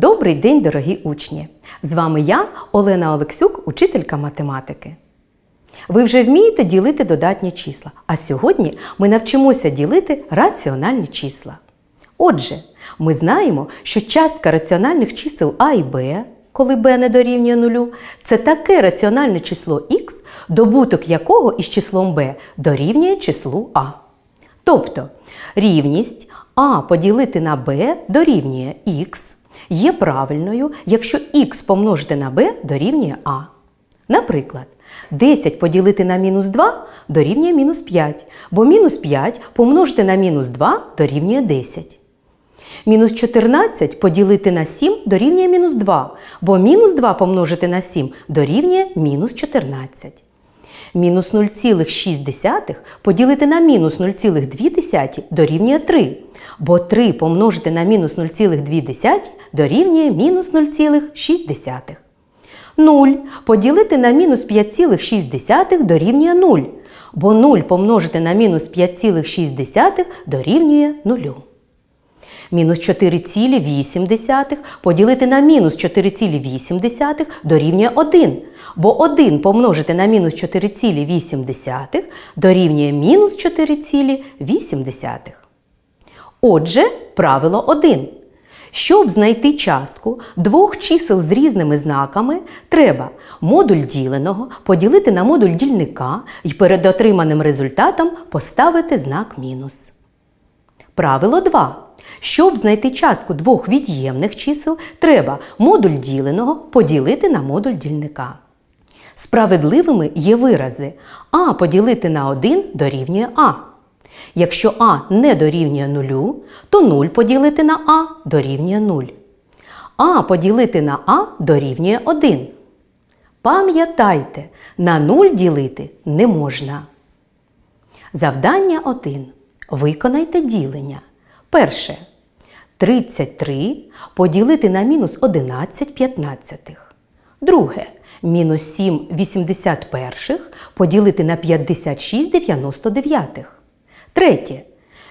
Добрий день, дорогі учні! З вами я, Олена Олексюк, учителька математики. Ви вже вмієте ділити додатні числа, а сьогодні ми навчимося ділити раціональні числа. Отже, ми знаємо, що частка раціональних чисел А і Б, коли Б не дорівнює нулю, це таке раціональне число Х, добуток якого із числом Б дорівнює числу А. Тобто рівність А поділити на Б дорівнює Х є правильною, якщо х помножити на b дорівнює а. Наприклад, 10 поділити на мінус 2 дорівнює мінус 5, бо мінус 5 помножити на мінус 2 дорівнює 10. Мінус 14 поділити на 7 дорівнює мінус 2, бо мінус 2 помножити на 7 дорівнює мінус 14. Мінус 0,6 поділити на мінус 0,2 дорівнює 3, бо 3 помножити на мінус 0,2 дорівнює мінус 0,6. 0 поділити на мінус 5,6 дорівнює 0, бо 0 помножити на мінус 5,6 дорівнює 0. Мінус 4,8 поділити на мінус 4,8 дорівнює 1, бо 1 помножити на мінус 4,8 дорівнює мінус 4,8. Отже, правило 1. Щоб знайти частку двох чисел з різними знаками, треба модуль діленого поділити на модуль дільника і перед отриманим результатом поставити знак мінус. Правило 2. Щоб знайти частку двох від'ємних чисел, треба модуль діленого поділити на модуль дільника. Справедливими є вирази а поділити на 1 дорівнює А. Якщо А не дорівнює нулю, то 0 поділити на А дорівнює 0. А поділити на А дорівнює 1. Пам'ятайте, на 0 ділити не можна. Завдання 1. Виконайте ділення. Перше. 33 поділити на мінус 11 п'ятнадцятих. Друге. Мінус 7 81 поділити на 56 99. Третє.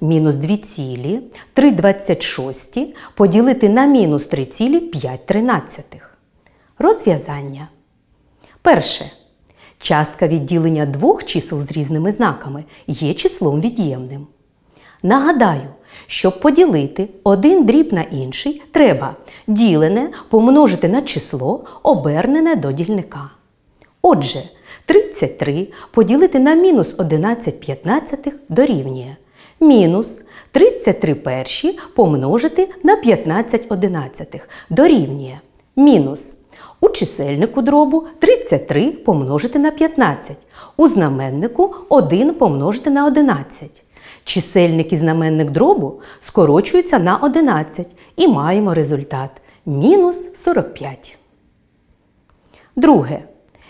Мінус 2 цілі 3 поділити на мінус 3 цілі 5 Розв'язання. Перше. Частка відділення двох чисел з різними знаками є числом від'ємним. Нагадаю, щоб поділити один дріб на інший, треба ділене помножити на число, обернене до дільника. Отже, 33 поділити на мінус 11 п'ятнадцятих дорівнює. Мінус 33 перші помножити на 15 одинадцятих дорівнює. Мінус. У чисельнику дробу 33 помножити на 15. У знаменнику 1 помножити на 11. Чисельник і знаменник дробу скорочуються на 11 і маємо результат мінус 45. Друге.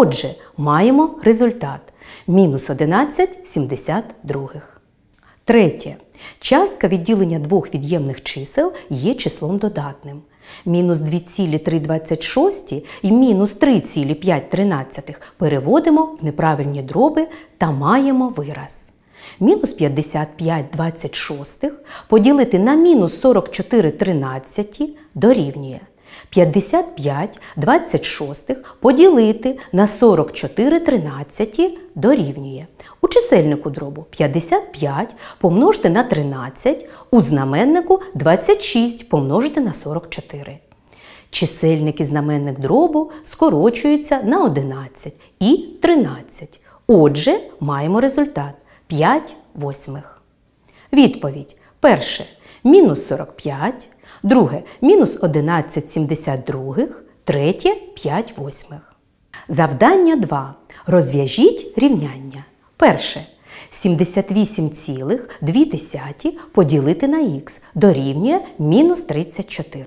Отже, маємо результат мінус 11,72. Третє. Частка відділення двох від'ємних чисел є числом додатним. Мінус 2,326 і мінус 3,513 переводимо в неправильні дроби та маємо вираз. Мінус 55,26 поділити на мінус 44,13 дорівнює 55 26 поділити на 44 13 дорівнює. У чисельнику дробу 55 помножити на 13, у знаменнику 26 помножити на 44. Чисельник і знаменник дробу скорочуються на 11 і 13. Отже, маємо результат 5 восьмих. Відповідь. Перше мінус 45 друге мінус 11 сімдесятдругих, третє 5 восьмих. Завдання 2. Розв'яжіть рівняння. Перше. 78,2 поділити на х дорівнює мінус 34.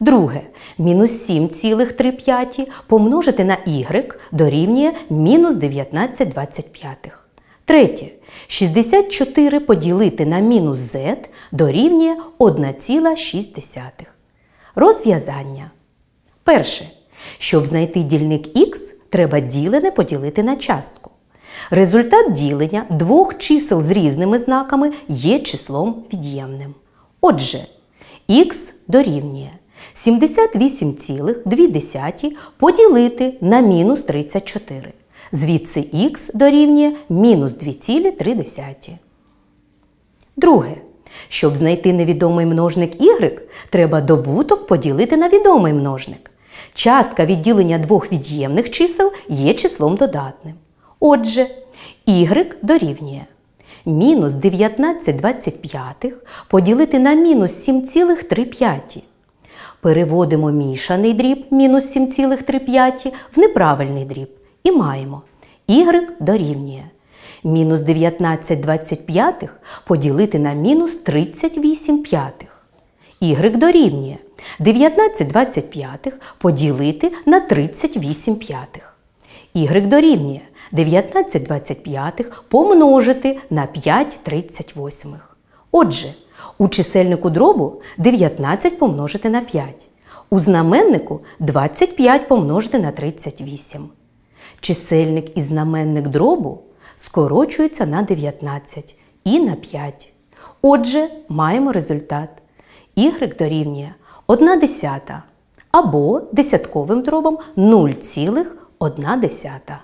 Друге. Мінус 7,3 помножити на y дорівнює мінус 19,25. Третє. 64 поділити на мінус z дорівнює 1,6. Розв'язання. Перше. Щоб знайти дільник х, треба ділене поділити на частку. Результат ділення двох чисел з різними знаками є числом від'ємним. Отже, х дорівнює 78,2 поділити на мінус 34. Звідси х дорівнює мінус 2,3. Друге. Щоб знайти невідомий множник y, треба добуток поділити на відомий множник. Частка відділення двох від'ємних чисел є числом додатним. Отже, y дорівнює мінус 19,25 поділити на мінус 7,35. Переводимо мішаний дріб мінус 7,3 в неправильний дріб. І маємо y дорівнює. Мінус 19 25 поділити на мінус 38 п'ятих. Y дорівнює 19 25 поділити на 38 п'ятих. Y дорівнює 19 25 помножити на 5 38. Отже, у чисельнику дробу 19 помножити на 5. У знаменнику 25 помножити на 38. Чисельник і знаменник дробу скорочуються на 19 і на 5. Отже, маємо результат. Y дорівнює 1 десята або десятковим дробом 0,1.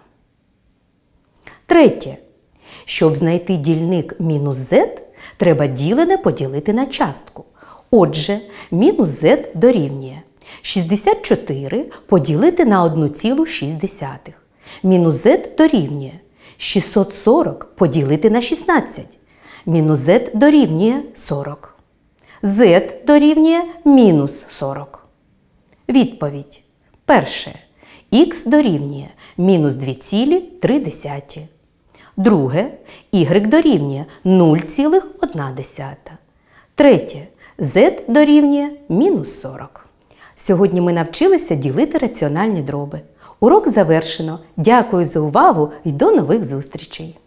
Третє. Щоб знайти дільник мінус z, треба ділене поділити на частку. Отже, мінус z дорівнює 64 поділити на 1,6. Мінус z дорівнює 640 поділити на 16. Мінус z дорівнює 40. z дорівнює мінус 40. Відповідь. Перше. Х дорівнює мінус 2,3. Друге. Y дорівнює 0,1. Третє. Z дорівнює мінус 40. Сьогодні ми навчилися ділити раціональні дроби. Урок завершено. Дякую за увагу і до нових зустрічей!